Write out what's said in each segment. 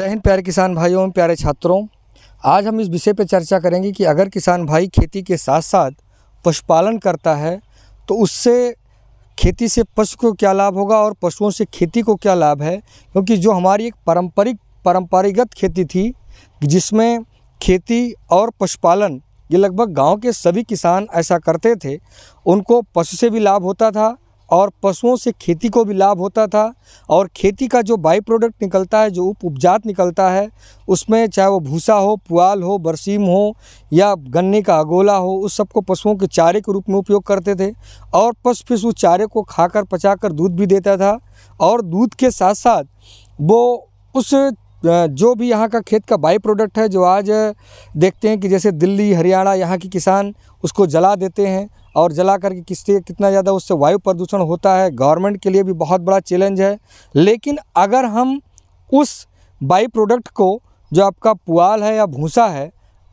जय हिंद प्यारे किसान भाइयों एवं प्यारे छात्रों आज हम इस विषय पर चर्चा करेंगे कि अगर किसान भाई खेती के साथ साथ पशुपालन करता है तो उससे खेती से पशु को क्या लाभ होगा और पशुओं से खेती को क्या लाभ है क्योंकि जो हमारी एक पारंपरिक परंपरागत खेती थी जिसमें खेती और पशुपालन ये लगभग गांव के सभी किसान ऐसा करते थे उनको पशु से भी लाभ होता था और पशुओं से खेती को भी लाभ होता था और खेती का जो बाई प्रोडक्ट निकलता है जो उप उपजात निकलता है उसमें चाहे वो भूसा हो पुआल हो बरसीम हो या गन्ने का अगोला हो उस सबको पशुओं के चारे के रूप में उपयोग करते थे और पशु फिर उस चारे को खाकर पचाकर दूध भी देता था और दूध के साथ साथ वो उस जो भी यहाँ का खेत का बाई प्रोडक्ट है जो आज देखते हैं कि जैसे दिल्ली हरियाणा यहाँ के किसान उसको जला देते हैं और जला करके किससे कितना ज़्यादा उससे वायु प्रदूषण होता है गवर्नमेंट के लिए भी बहुत बड़ा चैलेंज है लेकिन अगर हम उस बाई प्रोडक्ट को जो आपका पुआल है या भूसा है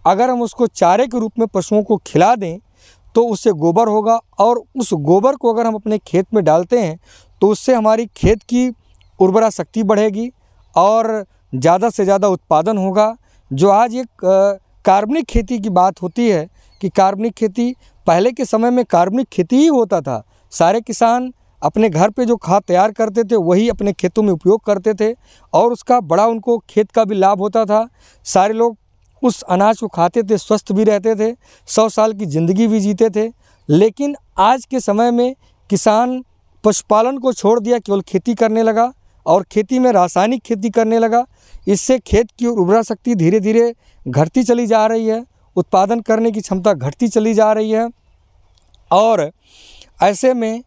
अगर हम उसको चारे के रूप में पशुओं को खिला दें तो उससे गोबर होगा और उस गोबर को अगर हम अपने खेत में डालते हैं तो उससे हमारी खेत की उर्वरा शक्ति बढ़ेगी और ज़्यादा से ज़्यादा उत्पादन होगा जो आज एक कार्बनिक खेती की बात होती है कि कार्बनिक खेती पहले के समय में कार्बनिक खेती ही होता था सारे किसान अपने घर पे जो खाद तैयार करते थे वही अपने खेतों में उपयोग करते थे और उसका बड़ा उनको खेत का भी लाभ होता था सारे लोग उस अनाज को खाते थे स्वस्थ भी रहते थे सौ साल की ज़िंदगी भी जीते थे लेकिन आज के समय में किसान पशुपालन को छोड़ दिया केवल खेती करने लगा और खेती में रासायनिक खेती करने लगा इससे खेत की उर्वरा शक्ति धीरे धीरे घटती चली जा रही है उत्पादन करने की क्षमता घटती चली जा रही है और ऐसे में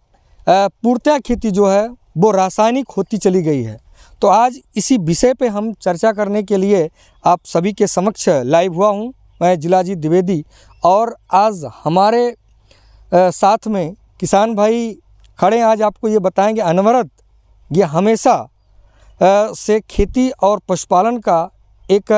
पूर्त्या खेती जो है वो रासायनिक होती चली गई है तो आज इसी विषय पे हम चर्चा करने के लिए आप सभी के समक्ष लाइव हुआ हूँ मैं जिलाजी द्विवेदी और आज हमारे साथ में किसान भाई खड़े आज आपको ये बताएंगे अनवरत ये हमेशा से खेती और पशुपालन का एक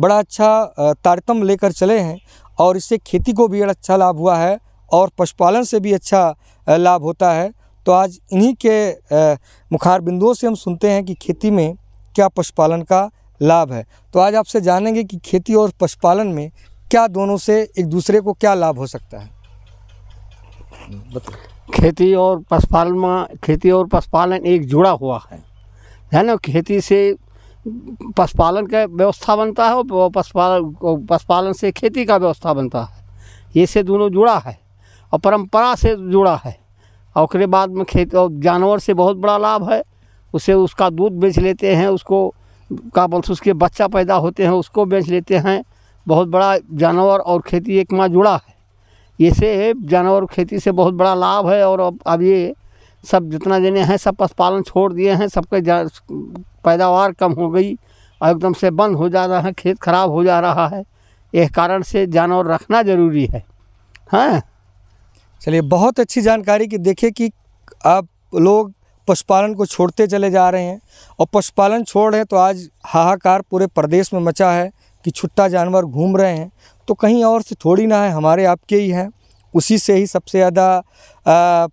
बड़ा अच्छा तारतम लेकर चले हैं और इससे खेती को भी अच्छा लाभ हुआ है और पशुपालन से भी अच्छा लाभ होता है तो आज इन्हीं के मुखार बिंदुओं से हम सुनते हैं कि खेती में क्या पशुपालन का लाभ है तो आज आपसे जानेंगे कि खेती और पशुपालन में क्या दोनों से एक दूसरे को क्या लाभ हो सकता है खेती और पशुपालन में खेती और पशुपालन एक जुड़ा हुआ है है ना खेती से पशुपालन का व्यवस्था बनता है और पशुपालन पशुपालन से खेती का व्यवस्था बनता है ये से दोनों जुड़ा है और परंपरा से जुड़ा है और बाद में खेत और जानवर से बहुत बड़ा लाभ है उसे उसका दूध बेच लेते हैं उसको का बोलते उसके बच्चा पैदा होते हैं उसको बेच लेते हैं बहुत बड़ा जानवर और खेती एक माँ जुड़ा है इससे जानवर खेती से बहुत बड़ा लाभ है और अब अब ये सब जितना जने हैं सब पशुपालन छोड़ दिए हैं सबके पैदावार कम हो गई और एकदम से बंद हो जा रहा है खेत खराब हो जा रहा है यह कारण से जानवर रखना ज़रूरी है हैं हाँ। चलिए बहुत अच्छी जानकारी कि देखिए कि आप लोग पशुपालन को छोड़ते चले जा रहे हैं और पशुपालन छोड़ रहे हैं तो आज हाहाकार पूरे प्रदेश में मचा है कि छुट्टा जानवर घूम रहे हैं तो कहीं और से थोड़ी ना है हमारे आपके ही हैं उसी से ही सबसे ज़्यादा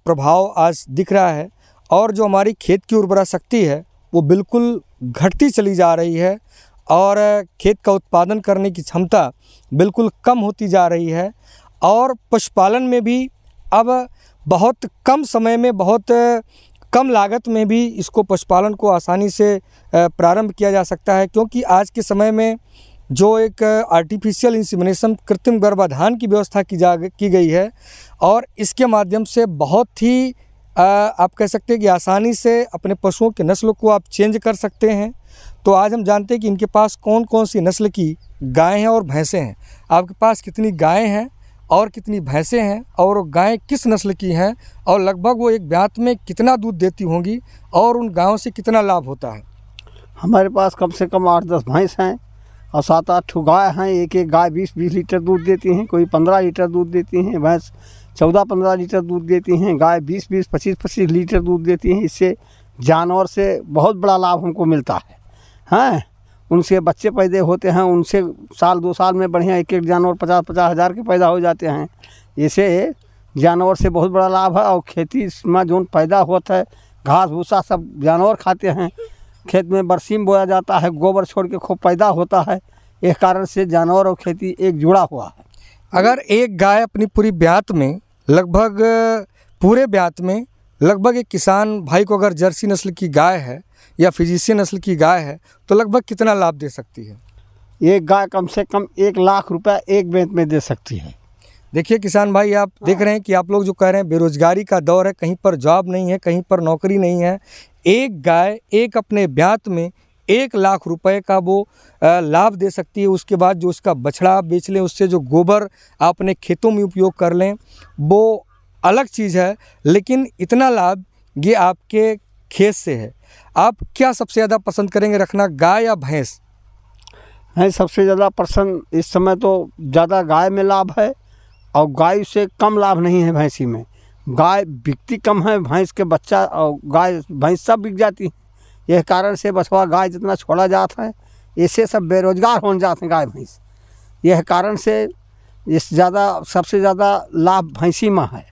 प्रभाव आज दिख रहा है और जो हमारी खेत की उर्वरा शक्ति है वो बिल्कुल घटती चली जा रही है और खेत का उत्पादन करने की क्षमता बिल्कुल कम होती जा रही है और पशुपालन में भी अब बहुत कम समय में बहुत कम लागत में भी इसको पशुपालन को आसानी से प्रारंभ किया जा सकता है क्योंकि आज के समय में जो एक आर्टिफिशियल इंसिमिनेशन कृत्रिम गर्भाधान की व्यवस्था की जा की गई है और इसके माध्यम से बहुत ही आप कह सकते हैं कि आसानी से अपने पशुओं की नस्ल को आप चेंज कर सकते हैं तो आज हम जानते हैं कि इनके पास कौन कौन सी नस्ल की गायें हैं और भैंसें हैं आपके पास कितनी गायें हैं और कितनी भैंसें हैं और गायें किस नस्ल की हैं और लगभग वो एक ब्यात में कितना दूध देती होंगी और उन गायों से कितना लाभ होता है हमारे पास कम से कम आठ दस भैंस हैं और सात आठ गाय हैं एक एक गाय बीस बीस लीटर दूध देती हैं कोई पंद्रह लीटर दूध देती हैं भैंस चौदह पंद्रह लीटर दूध देती हैं गाय बीस बीस पच्चीस पच्चीस लीटर दूध देती हैं इससे जानवर से बहुत बड़ा लाभ हमको मिलता है हैं उनसे बच्चे पैदे होते हैं उनसे साल दो साल में बढ़िया एक एक जानवर पचास पचास हज़ार के पैदा हो जाते हैं इसे जानवर से बहुत बड़ा लाभ है और खेती में जो पैदा होता है घास भूसा सब जानवर खाते हैं खेत में बरसीम बोया जाता है गोबर छोड़ के खूब पैदा होता है इस कारण से जानवर और खेती एक जुड़ा हुआ है अगर एक गाय अपनी पूरी ब्यात में लगभग पूरे ब्यात में लगभग एक किसान भाई को अगर जर्सी नस्ल की गाय है या फिजिशियन नस्ल की गाय है तो लगभग कितना लाभ दे सकती है एक गाय कम से कम एक लाख रुपया एक बेंत में दे सकती है देखिए किसान भाई आप देख रहे हैं कि आप लोग जो कह रहे हैं बेरोजगारी का दौर है कहीं पर जॉब नहीं है कहीं पर नौकरी नहीं है एक गाय एक अपने ब्यात में एक लाख रुपए का वो लाभ दे सकती है उसके बाद जो उसका बछड़ा आप बेच लें उससे जो गोबर आप अपने खेतों में उपयोग कर लें वो अलग चीज़ है लेकिन इतना लाभ ये आपके खेत से है आप क्या सबसे ज़्यादा पसंद करेंगे रखना गाय या भैंस है सबसे ज़्यादा पसंद इस समय तो ज़्यादा गाय में लाभ है और गाय से कम लाभ नहीं है भैंसी में गाय बिकती कम है भैंस के बच्चा और गाय भैंस सब बिक जाती है यह कारण से बसवा गाय जितना छोड़ा जाता है इससे सब बेरोजगार हो जाते हैं गाय भैंस यह कारण से इस ज़्यादा सबसे ज़्यादा लाभ भैंसी में है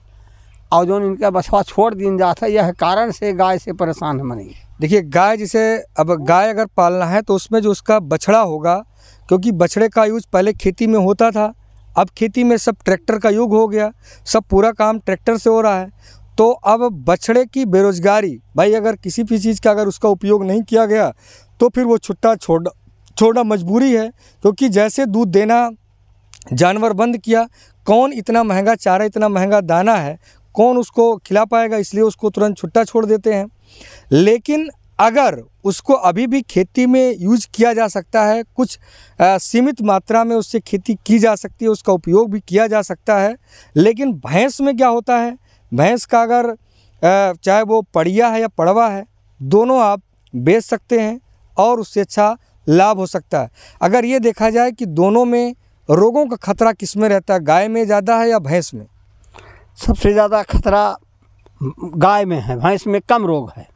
और जो इनका बछवा छोड़ दिन जाता है यह कारण से गाय से परेशान है मनी देखिए गाय जिसे अब गाय अगर पालना है तो उसमें जो उसका बछड़ा होगा क्योंकि बछड़े का यूज पहले खेती में होता था अब खेती में सब ट्रैक्टर का युग हो गया सब पूरा काम ट्रैक्टर से हो रहा है तो अब बछड़े की बेरोजगारी भाई अगर किसी भी चीज़ का अगर उसका उपयोग नहीं किया गया तो फिर वो छुट्टा छोड़ छोड़ना मजबूरी है क्योंकि जैसे दूध देना जानवर बंद किया कौन इतना महंगा चारा इतना महंगा दाना है कौन उसको खिला पाएगा इसलिए उसको तुरंत छुट्टा छोड़ देते हैं लेकिन अगर उसको अभी भी खेती में यूज किया जा सकता है कुछ आ, सीमित मात्रा में उससे खेती की जा सकती है उसका उपयोग भी किया जा सकता है लेकिन भैंस में क्या होता है भैंस का अगर आ, चाहे वो पड़िया है या पड़वा है दोनों आप बेच सकते हैं और उससे अच्छा लाभ हो सकता है अगर ये देखा जाए कि दोनों में रोगों का खतरा किस में रहता है गाय में ज़्यादा है या भैंस में सबसे ज़्यादा खतरा गाय में है भैंस में कम रोग है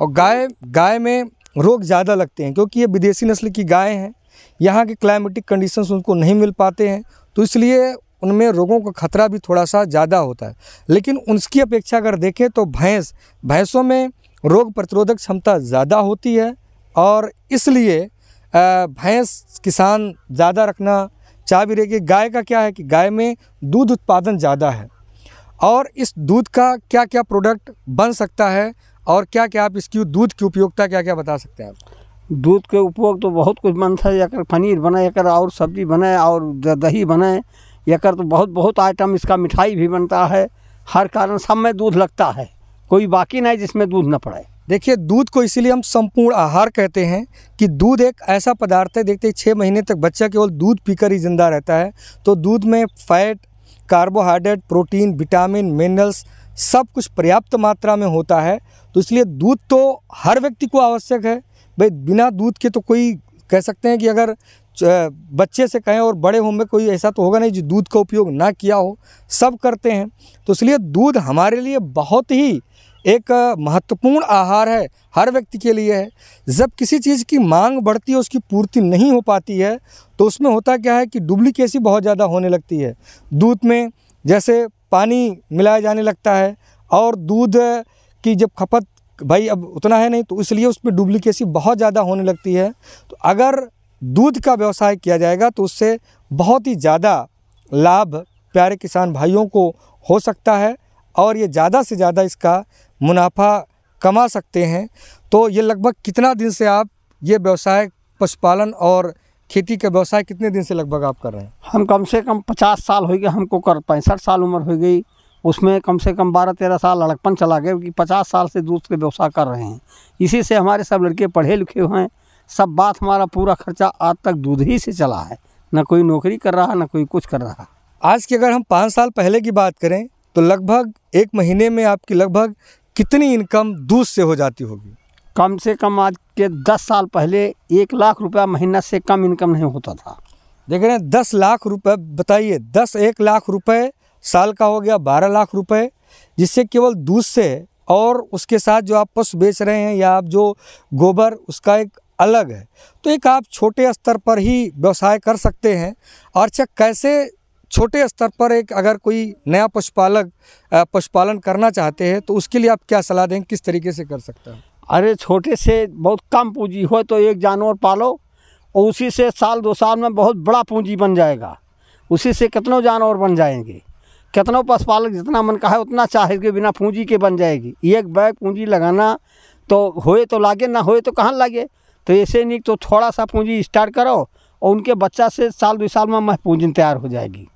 और गाय गाय में रोग ज़्यादा लगते हैं क्योंकि ये विदेशी नस्ल की गाय हैं यहाँ के क्लाइमेटिक कंडीशंस उनको नहीं मिल पाते हैं तो इसलिए उनमें रोगों का खतरा भी थोड़ा सा ज़्यादा होता है लेकिन उनकी अपेक्षा अगर देखें तो भैंस भैंसों में रोग प्रतिरोधक क्षमता ज़्यादा होती है और इसलिए भैंस किसान ज़्यादा रखना चाह भी रहेगी गाय का क्या है कि गाय में दूध उत्पादन ज़्यादा है और इस दूध का क्या क्या प्रोडक्ट बन सकता है और क्या क्या आप इसकी दूध की उपयोगिता क्या क्या बता सकते हैं आप दूध के उपयोग तो बहुत कुछ बनता है एकर पनीर बनाए एक और सब्जी बनाए और दही बनाए एकर तो बहुत बहुत आइटम इसका मिठाई भी बनता है हर कारण सब में दूध लगता है कोई बाकी नहीं जिसमें दूध न पड़े देखिए दूध को इसीलिए हम संपूर्ण आहार कहते हैं कि दूध एक ऐसा पदार्थ है देखते छः महीने तक बच्चा केवल दूध पीकर ही ज़िंदा रहता है तो दूध में fat carbohydrate protein vitamin minerals सब कुछ पर्याप्त मात्रा में होता है तो इसलिए दूध तो हर व्यक्ति को आवश्यक है भाई बिना दूध के तो कोई कह सकते हैं कि अगर बच्चे से कहें और बड़े होम में कोई ऐसा तो होगा नहीं जो दूध का उपयोग ना किया हो सब करते हैं तो इसलिए दूध हमारे लिए बहुत ही एक महत्वपूर्ण आहार है हर व्यक्ति के लिए है जब किसी चीज़ की मांग बढ़ती है उसकी पूर्ति नहीं हो पाती है तो उसमें होता क्या है कि डुप्लीकेसी बहुत ज़्यादा होने लगती है दूध में जैसे पानी मिलाया जाने लगता है और दूध कि जब खपत भाई अब उतना है नहीं तो इसलिए उसमें डुप्लीकेसी बहुत ज़्यादा होने लगती है तो अगर दूध का व्यवसाय किया जाएगा तो उससे बहुत ही ज़्यादा लाभ प्यारे किसान भाइयों को हो सकता है और ये ज़्यादा से ज़्यादा इसका मुनाफा कमा सकते हैं तो ये लगभग कितना दिन से आप ये व्यवसाय पशुपालन और खेती का व्यवसाय कितने दिन से लगभग आप कर रहे हैं हम कम से कम पचास साल हो गए हमको कर पैंसठ साल उम्र हो गई उसमें कम से कम बारह तेरह साल लड़कपन चला गया क्योंकि पचास साल से दूध के व्यवसाय कर रहे हैं इसी से हमारे सब लड़के पढ़े लिखे हुए हैं सब बात हमारा पूरा खर्चा आज तक दूध ही से चला है ना कोई नौकरी कर रहा ना कोई कुछ कर रहा आज की अगर हम पाँच साल पहले की बात करें तो लगभग एक महीने में आपकी लगभग कितनी इनकम दूध से हो जाती होगी कम से कम आज के दस साल पहले एक लाख रुपया महीना से कम इनकम नहीं होता था देख रहे हैं दस लाख रुपए बताइए दस एक लाख रुपए साल का हो गया बारह लाख रुपए जिससे केवल दूध से और उसके साथ जो आप पशु बेच रहे हैं या आप जो गोबर उसका एक अलग है तो एक आप छोटे स्तर पर ही व्यवसाय कर सकते हैं चक कैसे छोटे स्तर पर एक अगर कोई नया पशुपालक पशुपालन करना चाहते हैं तो उसके लिए आप क्या सलाह देंगे किस तरीके से कर सकते हैं अरे छोटे से बहुत कम पूंजी हो तो एक जानवर पालो और उसी से साल दो साल में बहुत बड़ा पूंजी बन जाएगा उसी से कितनों जानवर बन जाएंगे कितना पशुपालक जितना मन का है उतना चाहे के बिना पूंजी के बन जाएगी एक बैग पूंजी लगाना तो होए तो लागे ना होए तो कहाँ लागे तो ऐसे नहीं तो थोड़ा सा पूंजी स्टार्ट करो और उनके बच्चा से साल दो साल में मह पूंजी तैयार हो जाएगी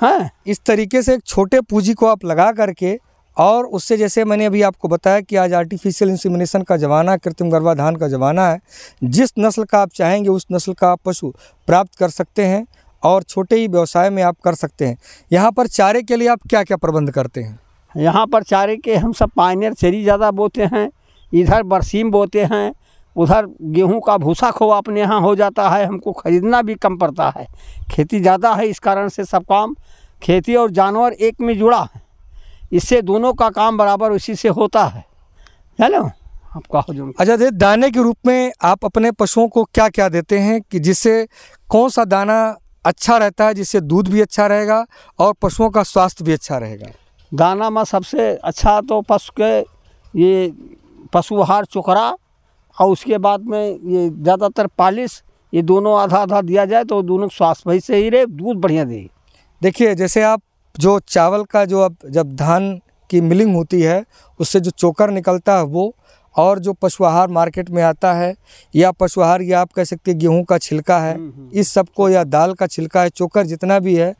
हाँ इस तरीके से एक छोटे पूंजी को आप लगा करके और उससे जैसे मैंने अभी आपको बताया कि आज आर्टिफिशियल इंसिमिनेशन का ज़माना है कृत्रिम गर्भाधान का ज़माना है जिस नस्ल का आप चाहेंगे उस नस्ल का आप पशु प्राप्त कर सकते हैं और छोटे ही व्यवसाय में आप कर सकते हैं यहाँ पर चारे के लिए आप क्या क्या प्रबंध करते हैं यहाँ पर चारे के हम सब पाइनियर चेरी ज़्यादा बोते हैं इधर बरसीम बोते हैं उधर गेहूं का भूसा खो अपने यहाँ हो जाता है हमको ख़रीदना भी कम पड़ता है खेती ज़्यादा है इस कारण से सब काम खेती और जानवर एक में जुड़ा है इससे दोनों का काम बराबर उसी से होता है जानो आपका अच्छा देख दाने के रूप में आप अपने पशुओं को क्या क्या देते हैं कि जिससे कौन सा दाना अच्छा रहता है जिससे दूध भी अच्छा रहेगा और पशुओं का स्वास्थ्य भी अच्छा रहेगा दाना में सबसे अच्छा तो पशु के ये पशु आहार चोकरा और उसके बाद में ये ज़्यादातर पालिश ये दोनों आधा आधा दिया जाए तो दोनों स्वास्थ्य वही से ही रहे दूध बढ़िया दे देखिए जैसे आप जो चावल का जो अब जब धान की मिलिंग होती है उससे जो चोकर निकलता है वो और जो पशु आहार मार्केट में आता है या पशु आहार या आप कह सकते हैं गेहूं का छिलका है हम्म, हम्म। इस सब को या दाल का छिलका है चोकर जितना भी है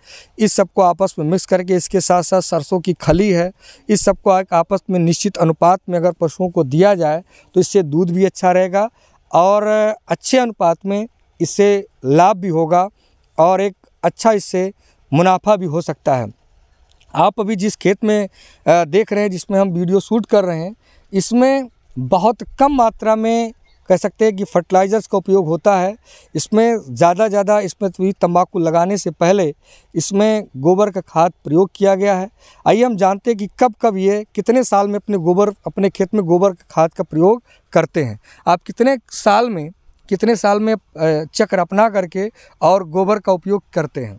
इस सब को आपस में मिक्स करके इसके साथ साथ सरसों की खली है इस सब को आपस में निश्चित अनुपात में अगर पशुओं को दिया जाए तो इससे दूध भी अच्छा रहेगा और अच्छे अनुपात में इससे लाभ भी होगा और एक अच्छा इससे मुनाफा भी हो सकता है आप अभी जिस खेत में देख रहे हैं जिसमें हम वीडियो शूट कर रहे हैं इसमें बहुत कम मात्रा में कह सकते हैं कि फर्टिलाइज़र्स का उपयोग होता है इसमें ज़्यादा ज़्यादा इसमें भी तंबाकू लगाने से पहले इसमें गोबर का खाद प्रयोग किया गया है आइए हम जानते हैं कि कब कब ये कितने साल में अपने गोबर अपने खेत में गोबर का खाद का प्रयोग करते हैं आप कितने साल में कितने साल में चक्र अपना करके और गोबर का उपयोग करते हैं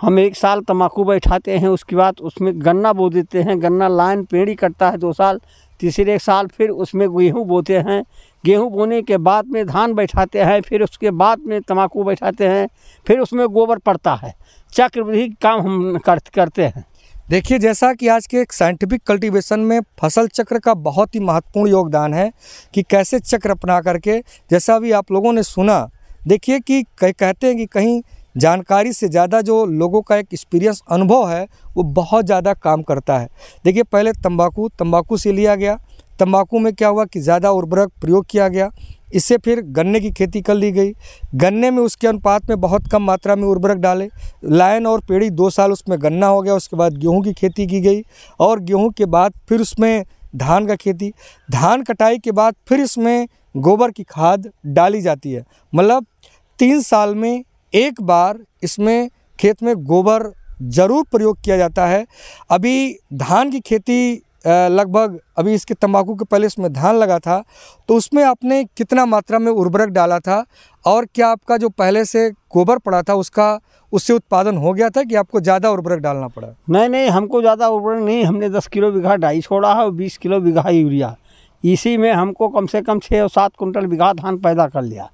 हम एक साल तम्बाकू बैठाते हैं उसके बाद उसमें गन्ना बो देते हैं गन्ना लाइन पेड़ ही कटता है दो साल तीसरे साल फिर उसमें गेहूँ बोते हैं गेहूँ बोने के बाद में धान बैठाते हैं फिर उसके बाद में तम्बाकू बैठाते हैं फिर उसमें गोबर पड़ता है चक्रवृद्धि काम हम कर, करते हैं देखिए जैसा कि आज के एक साइंटिफिक कल्टीवेशन में फसल चक्र का बहुत ही महत्वपूर्ण योगदान है कि कैसे चक्र अपना करके जैसा भी आप लोगों ने सुना देखिए कि कहते हैं कि कहीं जानकारी से ज़्यादा जो लोगों का एक एक्सपीरियंस अनुभव है वो बहुत ज़्यादा काम करता है देखिए पहले तंबाकू तंबाकू से लिया गया तंबाकू में क्या हुआ कि ज़्यादा उर्वरक प्रयोग किया गया इससे फिर गन्ने की खेती कर ली गई गन्ने में उसके अनुपात में बहुत कम मात्रा में उर्वरक डाले लाइन और पेड़ी दो साल उसमें गन्ना हो गया उसके बाद गेहूँ की खेती की गई और गेहूँ के बाद फिर उसमें धान का खेती धान कटाई के बाद फिर इसमें गोबर की खाद डाली जाती है मतलब तीन साल में एक बार इसमें खेत में गोबर ज़रूर प्रयोग किया जाता है अभी धान की खेती लगभग अभी इसके तंबाकू के पहले इसमें धान लगा था तो उसमें आपने कितना मात्रा में उर्वरक डाला था और क्या आपका जो पहले से गोबर पड़ा था उसका उससे उत्पादन हो गया था कि आपको ज़्यादा उर्वरक डालना पड़ा नहीं नहीं हमको ज़्यादा उर्वरक नहीं हमने दस किलो बीघा डाई छोड़ा है और बीस किलो बीघा यूरिया इसी में हमको कम से कम छः और सात कुंटल बीघा धान पैदा कर लिया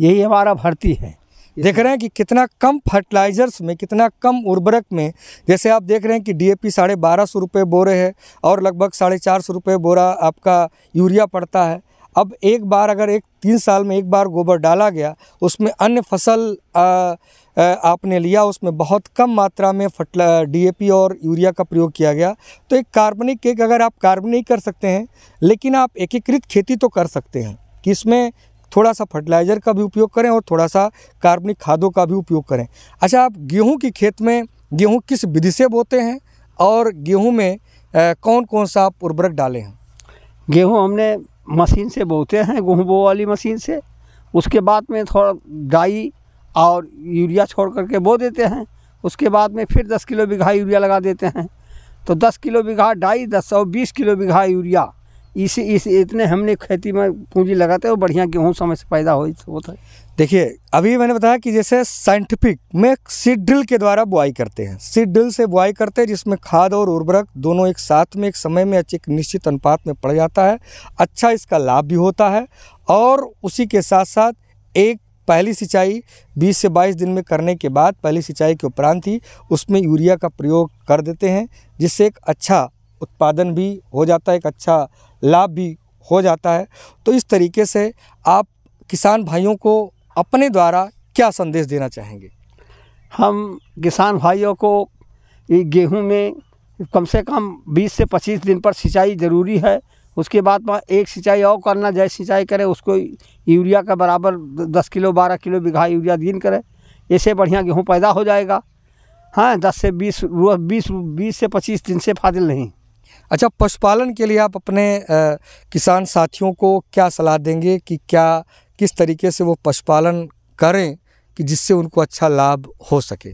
यही हमारा भर्ती है देख रहे हैं कि कितना कम फर्टिलाइजर्स में कितना कम उर्वरक में जैसे आप देख रहे हैं कि डीएपी साढ़े बारह सौ रुपये बोरे है और लगभग साढ़े चार सौ रुपये बोरा आपका यूरिया पड़ता है अब एक बार अगर एक तीन साल में एक बार गोबर डाला गया उसमें अन्य फसल आ, आ, आपने लिया उसमें बहुत कम मात्रा में फटला डीएपी और यूरिया का प्रयोग किया गया तो एक कार्बनिक एक अगर आप कार्बन नहीं कर सकते हैं लेकिन आप एकीकृत खेती तो कर सकते हैं कि इसमें थोड़ा सा फर्टिलाइज़र का भी उपयोग करें और थोड़ा सा कार्बनिक खादों का भी उपयोग करें अच्छा आप गेहूँ की खेत में गेहूँ किस विधि से बोते हैं और गेहूँ में कौन कौन सा आप उर्वरक डाले हैं गेहूँ हमने मशीन से बोते हैं गेहूँ बो वाली मशीन से उसके बाद में थोड़ा डाई और यूरिया छोड़ करके बो देते हैं उसके बाद में फिर दस किलो बीघा यूरिया लगा देते हैं तो दस किलो बीघा डाई दस सौ बीस किलो बीघा यूरिया इसी इस इतने हमने खेती में पूंजी लगाते और बढ़िया गेहूँ समय से पैदा हो होता है देखिए अभी मैंने बताया कि जैसे साइंटिफिक में सीड ड्रिल के द्वारा बुआई करते हैं सीड ड्रिल से बुआई करते हैं जिसमें खाद और उर्वरक दोनों एक साथ में एक समय में एक निश्चित अनुपात में पड़ जाता है अच्छा इसका लाभ भी होता है और उसी के साथ साथ एक पहली सिंचाई 20 से 22 दिन में करने के बाद पहली सिंचाई के उपरांत ही उसमें यूरिया का प्रयोग कर देते हैं जिससे एक अच्छा उत्पादन भी हो जाता है एक अच्छा लाभ भी हो जाता है तो इस तरीके से आप किसान भाइयों को अपने द्वारा क्या संदेश देना चाहेंगे हम किसान भाइयों को गेहूं में कम से कम 20 से 25 दिन पर सिंचाई ज़रूरी है उसके बाद वहाँ एक सिंचाई और करना जैसे सिंचाई करें उसको यूरिया का बराबर 10 किलो 12 किलो बीघा यूरिया दिन करें ऐसे बढ़िया गेहूँ पैदा हो जाएगा हाँ दस से बीस बीस बीस से पच्चीस दिन से फादिल नहीं अच्छा पशुपालन के लिए आप अपने आ, किसान साथियों को क्या सलाह देंगे कि क्या किस तरीके से वो पशुपालन करें कि जिससे उनको अच्छा लाभ हो सके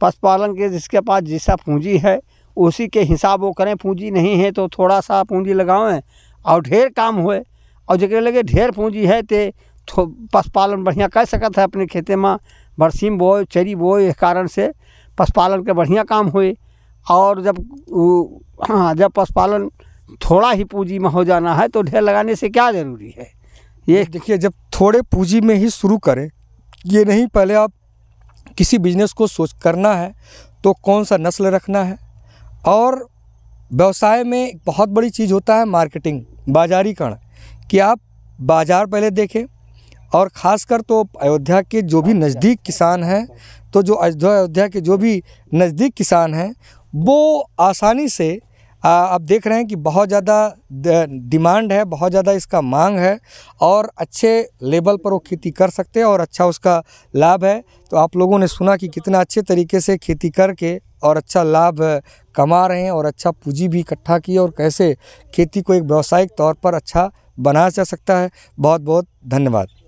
पशुपालन के जिसके पास जैसा पूंजी है उसी के हिसाब वो करें पूंजी नहीं है तो थोड़ा सा पूंजी लगाएं और ढेर काम हुए और जगह लगे ढेर पूंजी है तो पशुपालन बढ़िया कर सकता है अपने खेते में बरसीम बोए चरी बोए इस कारण से पशुपालन के बढ़िया काम हुए और जब हाँ जब पशुपालन थोड़ा ही पूंजी में हो जाना है तो ढेर लगाने से क्या ज़रूरी है ये देखिए जब थोड़े पूंजी में ही शुरू करें ये नहीं पहले आप किसी बिजनेस को सोच करना है तो कौन सा नस्ल रखना है और व्यवसाय में बहुत बड़ी चीज़ होता है मार्केटिंग बाजारीकरण कि आप बाज़ार पहले देखें और ख़ासकर तो अयोध्या के जो भी नज़दीक किसान हैं तो जो अयोध्या अयोध्या के जो भी नज़दीक किसान हैं वो आसानी से आप देख रहे हैं कि बहुत ज़्यादा डिमांड है बहुत ज़्यादा इसका मांग है और अच्छे लेवल पर वो खेती कर सकते हैं और अच्छा उसका लाभ है तो आप लोगों ने सुना कि कितना अच्छे तरीके से खेती करके और अच्छा लाभ कमा रहे हैं और अच्छा पूंजी भी इकट्ठा की और कैसे खेती को एक व्यावसायिक तौर पर अच्छा बनाया जा सकता है बहुत बहुत धन्यवाद